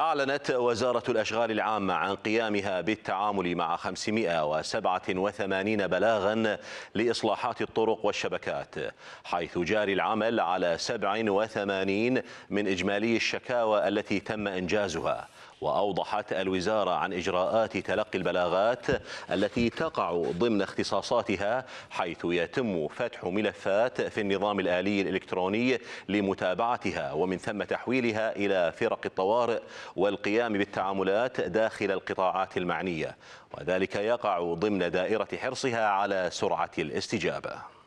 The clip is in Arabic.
أعلنت وزارة الأشغال العامة عن قيامها بالتعامل مع 587 بلاغا لإصلاحات الطرق والشبكات حيث جاري العمل على 87 من إجمالي الشكاوى التي تم إنجازها وأوضحت الوزارة عن إجراءات تلقي البلاغات التي تقع ضمن اختصاصاتها حيث يتم فتح ملفات في النظام الآلي الإلكتروني لمتابعتها ومن ثم تحويلها إلى فرق الطوارئ والقيام بالتعاملات داخل القطاعات المعنية وذلك يقع ضمن دائرة حرصها على سرعة الاستجابة